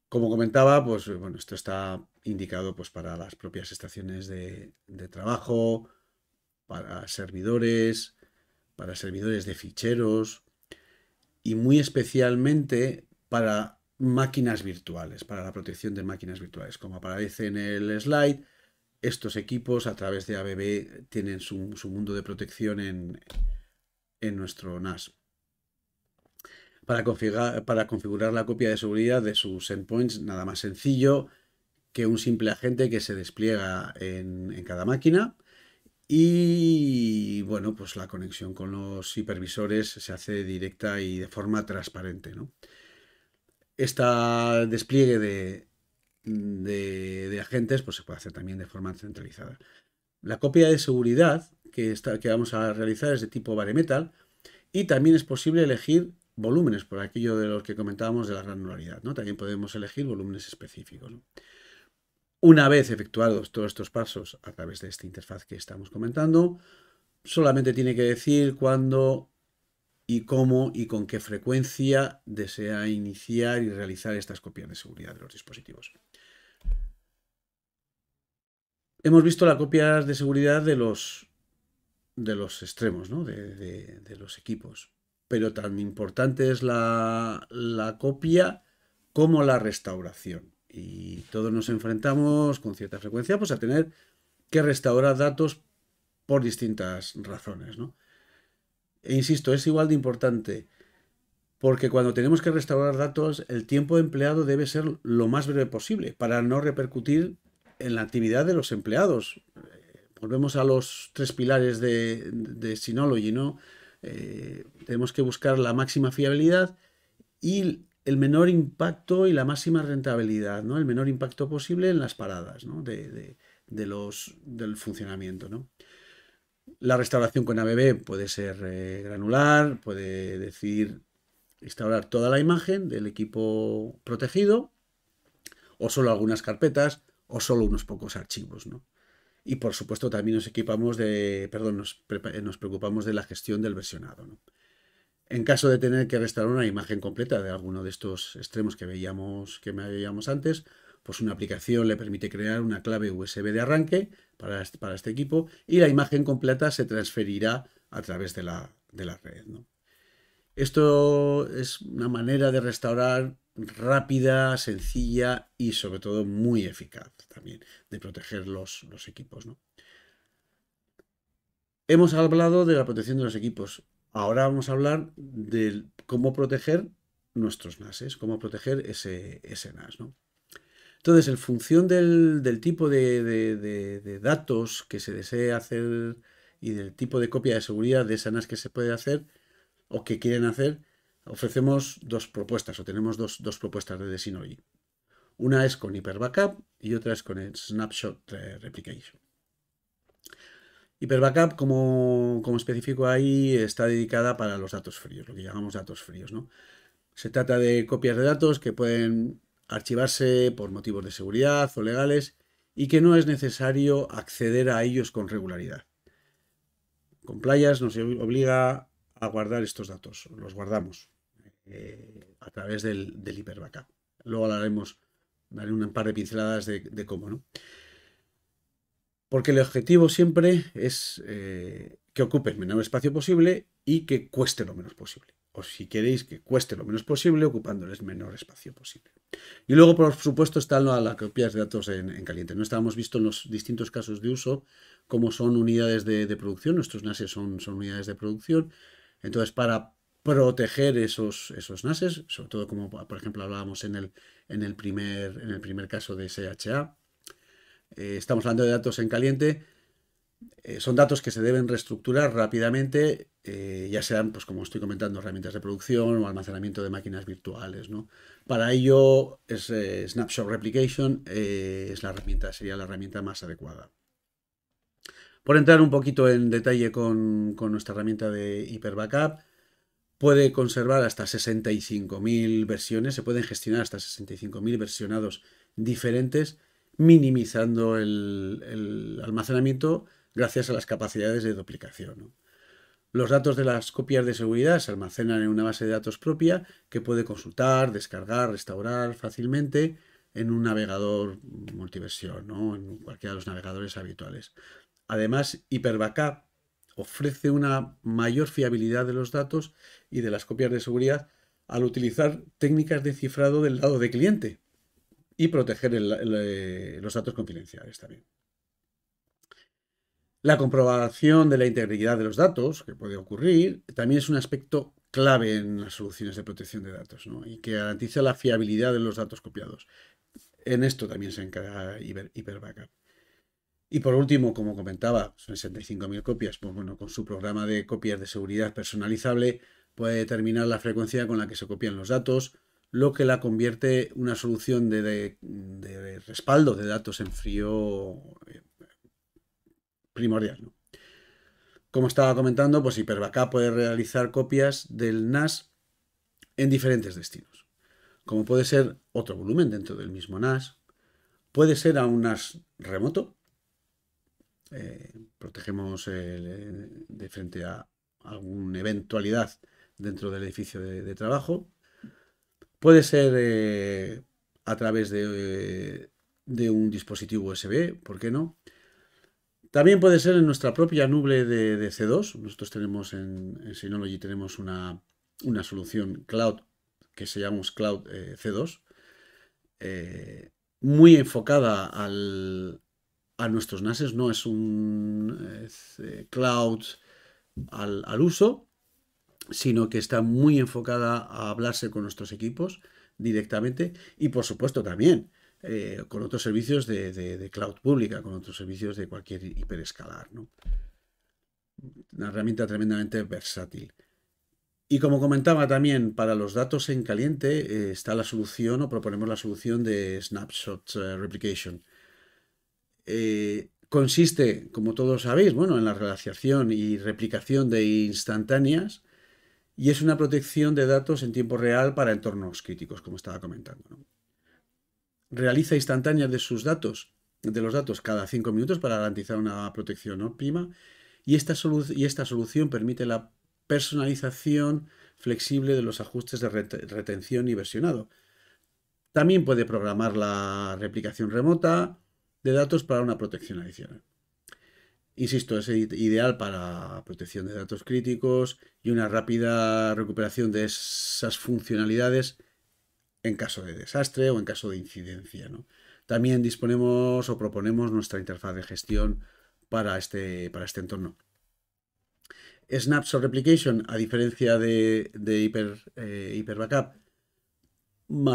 Como comentaba, pues bueno, esto está indicado pues, para las propias estaciones de trabajo, para servidores, para servidores de ficheros y muy especialmente para máquinas virtuales, para la protección de máquinas virtuales. Como aparece en el slide, estos equipos a través de ABB tienen su, mundo de protección en, nuestro NAS. Para configurar, para configurar, la copia de seguridad de sus endpoints, nada más sencillo que un simple agente que se despliega en, en cada máquina y bueno, pues la conexión con los hipervisores se hace directa y de forma transparente. ¿no? Este despliegue de, agentes pues se puede hacer también de forma centralizada. La copia de seguridad que, está, que vamos a realizar es de tipo bare metal y también es posible elegir volúmenes, por aquello de los que comentábamos de la granularidad. También podemos elegir volúmenes específicos. Una vez efectuados todos estos pasos a través de esta interfaz que estamos comentando, solamente tiene que decir cuándo y cómo y con qué frecuencia desea iniciar y realizar estas copias de seguridad de los dispositivos. Hemos visto las copias de seguridad de los, de los extremos, de, los equipos. Pero tan importante es la copia como la restauración. Y todos nos enfrentamos con cierta frecuencia pues, a tener que restaurar datos por distintas razones. ¿no? E insisto, es igual de importante porque cuando tenemos que restaurar datos, el tiempo empleado debe ser lo más breve posible para no repercutir en la actividad de los empleados. Eh, volvemos a los tres pilares de, de Synology, ¿no? Eh, tenemos que buscar la máxima fiabilidad y el menor impacto y la máxima rentabilidad, ¿no? El menor impacto posible en las paradas, ¿no? de, los, del funcionamiento, ¿no? La restauración con ABB puede ser eh, granular, puede decir instaurar toda la imagen del equipo protegido, o solo algunas carpetas, o solo unos pocos archivos, ¿no? Y por supuesto también nos equipamos de, perdón, nos, nos preocupamos de la gestión del versionado, ¿no? en caso de tener que restaurar una imagen completa de alguno de estos extremos que veíamos, que antes, pues una aplicación le permite crear una clave USB de arranque para este, para este equipo y la imagen completa se transferirá a través de la, red. Esto es una manera de restaurar rápida, sencilla y sobre todo muy eficaz también de proteger los, equipos. Hemos hablado de la protección de los equipos. Ahora vamos a hablar de cómo proteger nuestros NASes, cómo proteger ese, ese NAS. ¿no? Entonces, en función del, tipo de, datos que se desee hacer y del tipo de copia de seguridad de ese NAS que se puede hacer o que quieren hacer, ofrecemos dos propuestas o tenemos dos, dos propuestas de Synology. Una es con Hyper Backup y otra es con el Snapshot eh, Replication. Hiperbackup, como, como especifico ahí, está dedicada para los datos fríos, lo que llamamos datos fríos. Se trata de copias de datos que pueden archivarse por motivos de seguridad o legales y que no es necesario acceder a ellos con regularidad. Con Playas nos obliga a guardar estos datos, los guardamos eh, a través del, del hiperbackup. Luego hablaremos, daré un par de pinceladas de, de cómo. ¿no? porque el objetivo siempre es eh, que ocupe el menor espacio posible y que cueste lo menos posible. O si queréis que cueste lo menos posible, ocupándoles menor espacio posible. Y luego, por supuesto, están las copias de datos en, caliente. No estábamos visto en los distintos casos de uso cómo son unidades de, producción. Nuestros NASes son, unidades de producción. Entonces, para proteger esos, esos NASes, sobre todo como, por ejemplo, hablábamos en el primer caso de SHA, eh, estamos hablando de datos en caliente, eh, son datos que se deben reestructurar rápidamente, eh, ya sean, pues como estoy comentando, herramientas de producción o almacenamiento de máquinas virtuales. ¿no? Para ello, es, Snapshot Replication es la herramienta, sería la herramienta más adecuada. Por entrar un poquito en detalle con, con nuestra herramienta de Hyper Backup, puede conservar hasta 65.000 versiones, se pueden gestionar hasta 65.000 versionados diferentes minimizando el, almacenamiento gracias a las capacidades de duplicación. Los datos de las copias de seguridad se almacenan en una base de datos propia que puede consultar, descargar, restaurar fácilmente en un navegador multiversión, en cualquiera de los navegadores habituales. Además, Hyperbackup ofrece una mayor fiabilidad de los datos y de las copias de seguridad al utilizar técnicas de cifrado del lado de cliente, y proteger eh, los datos confidenciales también. La comprobación de la integridad de los datos, que puede ocurrir, también es un aspecto clave en las soluciones de protección de datos y que garantiza la fiabilidad de los datos copiados. En esto también se encarga Hyper, Backup. Y por último, como comentaba, son 65.000 copias. Pues bueno, con su programa de copias de seguridad personalizable puede determinar la frecuencia con la que se copian los datos, lo que la convierte una solución de, respaldo de datos en frío eh, primordial. Como estaba comentando, pues Hyperbackup puede realizar copias del NAS en diferentes destinos, como puede ser otro volumen dentro del mismo NAS, puede ser a un NAS remoto, eh, protegemos eh, de frente a alguna eventualidad dentro del edificio de trabajo, Puede ser eh, a través de, eh, un dispositivo USB, ¿por qué no? También puede ser en nuestra propia nube de, C2. Nosotros tenemos en, Synology tenemos una, solución cloud que se llama Cloud eh, C2, muy enfocada a nuestros NASes, no es un cloud al uso, sino que está muy enfocada a hablarse con nuestros equipos directamente y por supuesto también eh, con otros servicios de, cloud pública, con otros servicios de cualquier hiperescalar. Una herramienta tremendamente versátil. Y como comentaba también, para los datos en caliente eh, está la solución o proponemos la solución de Snapshot eh, Replication. consiste, como todos sabéis, bueno, en la relaciación y replicación de instantáneas y es una protección de datos en tiempo real para entornos críticos, como estaba comentando. Realiza instantáneas de sus datos, de los datos cada cinco minutos para garantizar una protección óptima. Y esta, solución permite la personalización flexible de los ajustes de retención y versionado. También puede programar la replicación remota de datos para una protección adicional. Insisto, es ideal para protección de datos críticos y una rápida recuperación de esas funcionalidades en caso de desastre o en caso de incidencia. También disponemos o proponemos nuestra interfaz de gestión para este, para este entorno. Snapshot Replication, a diferencia de, eh, Hyper Backup,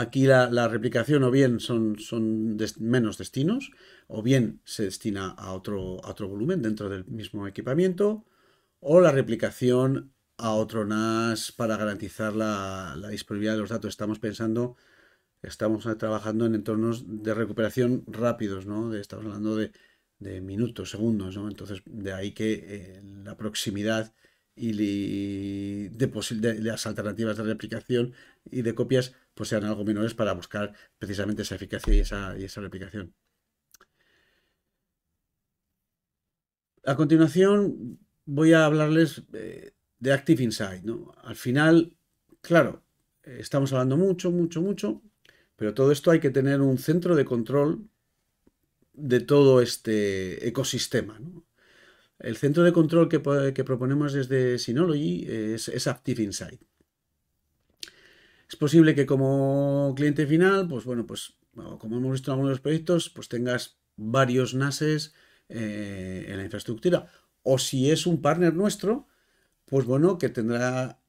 aquí la, replicación o bien son, son menos destinos, o bien se destina a otro, otro volumen dentro del mismo equipamiento, o la replicación a otro NAS para garantizar la, disponibilidad de los datos. Estamos pensando, estamos trabajando en entornos de recuperación rápidos, ¿no? estamos hablando de, minutos, segundos, ¿no? Entonces, de ahí que eh, la proximidad y de, las alternativas de replicación y de copias pues sean algo menores para buscar precisamente esa eficacia y esa, y esa replicación. A continuación voy a hablarles eh, de Active Insight. Al final, claro, estamos hablando mucho, mucho, mucho, pero todo esto hay que tener un centro de control de todo este ecosistema. El centro de control que, proponemos desde Synology eh, es Active Insight. Es posible que como cliente final, pues bueno, pues como hemos visto en algunos proyectos, pues tengas varios NASes eh, en la infraestructura. O si es un partner nuestro, pues bueno, que tendrá,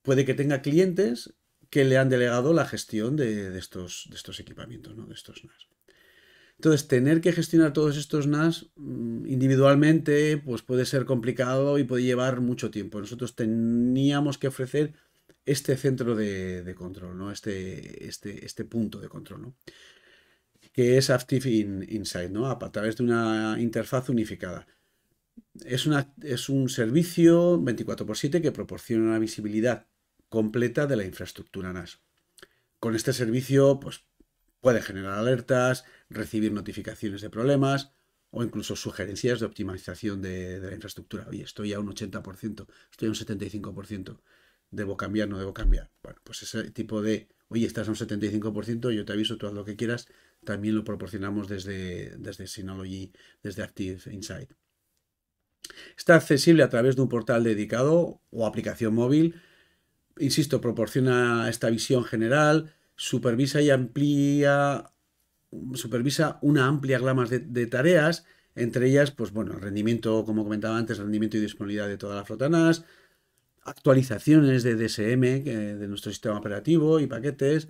puede que tenga clientes que le han delegado la gestión de, estos, de estos equipamientos, ¿no? de estos NAS. Entonces, tener que gestionar todos estos NAS mm, individualmente pues puede ser complicado y puede llevar mucho tiempo. Nosotros teníamos que ofrecer este centro de, control, ¿no? Este, este, este, punto de control, que es Active Insight, ¿no? a través de una interfaz unificada. Es, una, es un servicio 24x7 que proporciona una visibilidad completa de la infraestructura NAS. Con este servicio pues, puede generar alertas, recibir notificaciones de problemas o incluso sugerencias de optimización de, la infraestructura. Oye, estoy a un 80%, estoy a un 75% debo cambiar, no debo cambiar. Bueno, pues ese tipo de, oye, estás a un 75%, yo te aviso, tú haz lo que quieras, también lo proporcionamos desde, desde Synology, desde Active Insight. Está accesible a través de un portal dedicado o aplicación móvil. Insisto, proporciona esta visión general, supervisa y amplía, supervisa una amplia gama de, de tareas, entre ellas, pues bueno, rendimiento, como comentaba antes, rendimiento y disponibilidad de toda la flota NAS, actualizaciones de DSM, de nuestro sistema operativo y paquetes,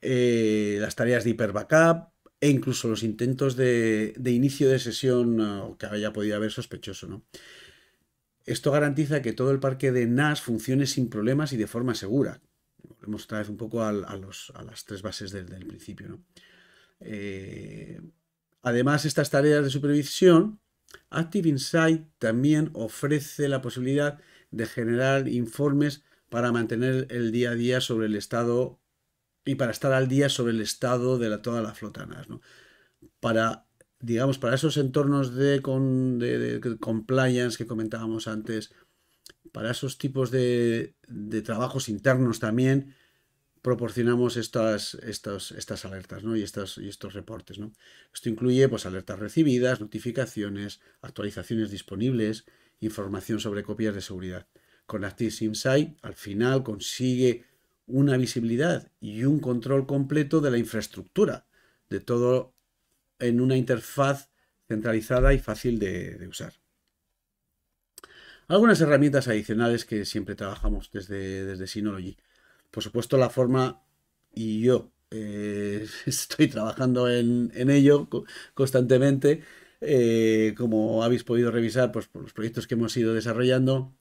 eh, las tareas de hiperbackup e incluso los intentos de, inicio de sesión eh, que haya podido haber sospechoso. Esto garantiza que todo el parque de NAS funcione sin problemas y de forma segura. Volvemos otra vez un poco a, las tres bases del, principio. ¿no? Eh, además, estas tareas de supervisión, Active Insight también ofrece la posibilidad de de generar informes para mantener el día a día sobre el estado y para estar al día sobre el estado de la, todas Para, digamos, para esos entornos de, de, compliance que comentábamos antes, para esos tipos de, de trabajos internos también, proporcionamos estas, estas, estas alertas ¿no? y, estas, y estos reportes. ¿no? Esto incluye pues, alertas recibidas, notificaciones, actualizaciones disponibles, información sobre copias de seguridad. Con Active Insight, al final consigue una visibilidad y un control completo de la infraestructura, de todo en una interfaz centralizada y fácil de, usar. Algunas herramientas adicionales que siempre trabajamos desde, desde Synology. Por supuesto, la forma y yo eh, <laughs> estoy trabajando en ello constantemente eh, como habéis podido revisar pues, por los proyectos que hemos ido desarrollando,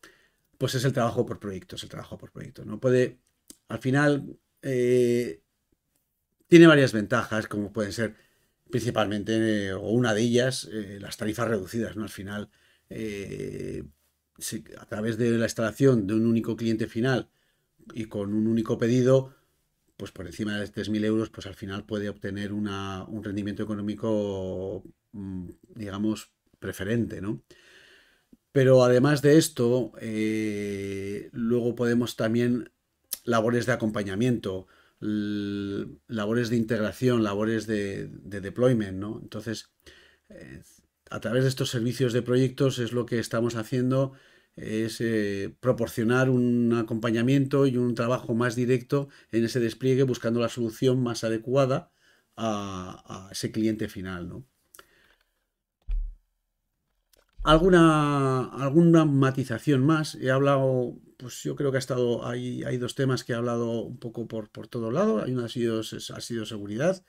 pues es el trabajo por proyectos, el trabajo por proyecto ¿no? Puede, al final, eh, tiene varias ventajas, como pueden ser principalmente, eh, o una de ellas, las tarifas reducidas. ¿no? Al final, a través de la instalación de un único cliente final y con un único pedido, pues por encima de 3.000 euros, pues al final puede obtener un rendimiento económico Mm, digamos, preferente, ¿no? Pero además de esto, eh, luego podemos también labores de acompañamiento, labores de integración, labores de, deployment, ¿no? Entonces, eh, a través de estos servicios de proyectos es lo que estamos haciendo, es eh, proporcionar un acompañamiento y un trabajo más directo en ese despliegue, buscando la solución más adecuada a ese cliente final, ¿no? Alguna, alguna matización más. He hablado, pues yo creo que ha estado, hay, hay dos temas que he hablado un poco por, por todo lado. Hay uno ha sido, ha sido seguridad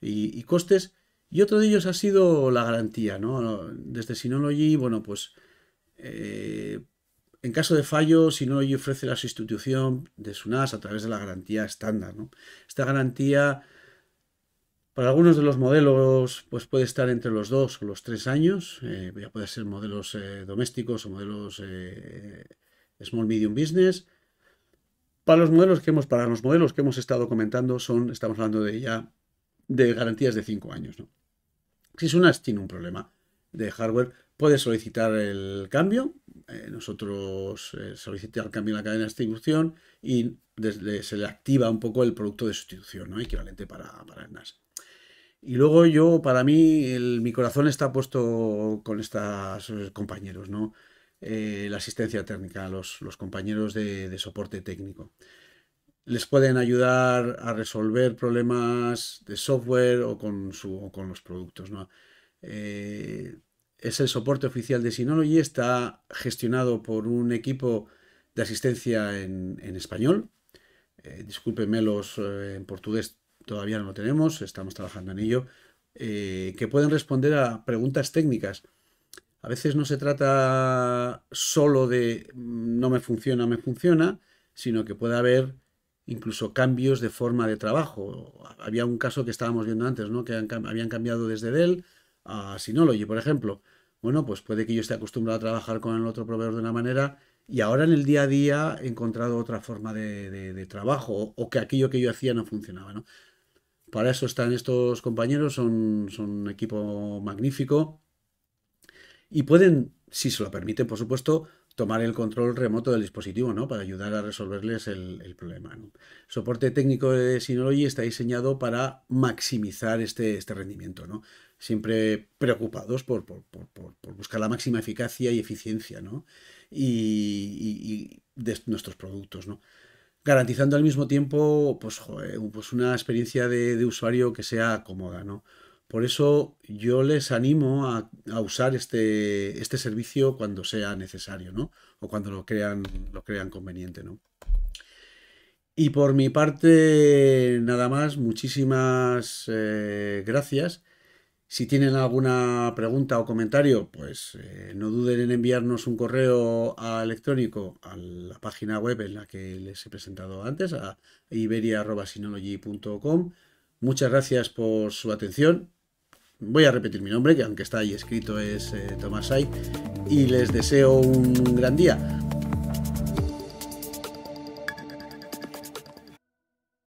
y, costes, y otro de ellos ha sido la garantía. ¿no? Desde Synology, bueno, pues eh, en caso de fallo, Synology ofrece la sustitución de su a través de la garantía estándar. Esta garantía para algunos de los modelos, pues puede estar entre los dos o los tres años, eh, ya puede ser modelos eh, domésticos o modelos eh, small medium business. Para los modelos que hemos, para los modelos que hemos estado comentando, son, estamos hablando de ya de garantías de cinco años. Si Si NAS tiene un problema de hardware, puede solicitar el cambio. Eh, nosotros solicitamos el cambio en la cadena de distribución y desde, se le activa un poco el producto de sustitución, ¿no? equivalente para, para el NAS. Y luego yo, para mí, mi corazón está puesto con estos eh, compañeros, ¿no? Eh, la asistencia técnica, los, los compañeros de, soporte técnico. Les pueden ayudar a resolver problemas de software o con, con los productos, eh, es el soporte oficial de Synology, está gestionado por un equipo de asistencia en, español. Eh, discúlpenme los en portugués todavía no lo tenemos, estamos trabajando en ello, eh, que pueden responder a preguntas técnicas. A veces no se trata solo de mm, no me funciona, me funciona, sino que puede haber incluso cambios de forma de trabajo. Había un caso que estábamos viendo antes, ¿no? que habían cambiado desde Dell a Synology, por ejemplo. Bueno, pues puede que yo esté acostumbrado a trabajar con el otro proveedor de una manera y ahora en el día a día he encontrado otra forma de, trabajo o, o, que aquello que yo hacía no funcionaba. ¿no? Para eso están estos compañeros, son, un equipo magnífico y pueden, si se lo permiten, por supuesto, tomar el control remoto del dispositivo ¿no? para ayudar a resolverles el, problema. Soporte técnico de Synology está diseñado para maximizar este, este rendimiento, ¿no? siempre preocupados por, buscar la máxima eficacia y eficiencia ¿no? y de nuestros productos. ¿no? garantizando al mismo tiempo pues, pues una experiencia de, usuario que sea cómoda. ¿no? Por eso yo les animo a, usar este, este, servicio cuando sea necesario o cuando lo crean, lo crean conveniente. Y por mi parte, nada más, muchísimas eh, gracias. Si tienen alguna pregunta o comentario, pues eh, no duden en enviarnos un correo electrónico a la página web en la que les he presentado antes, a iberia.sinology.com. Muchas gracias por su atención. Voy a repetir mi nombre, que aunque está ahí escrito es eh, Tomás Ay, y les deseo un gran día.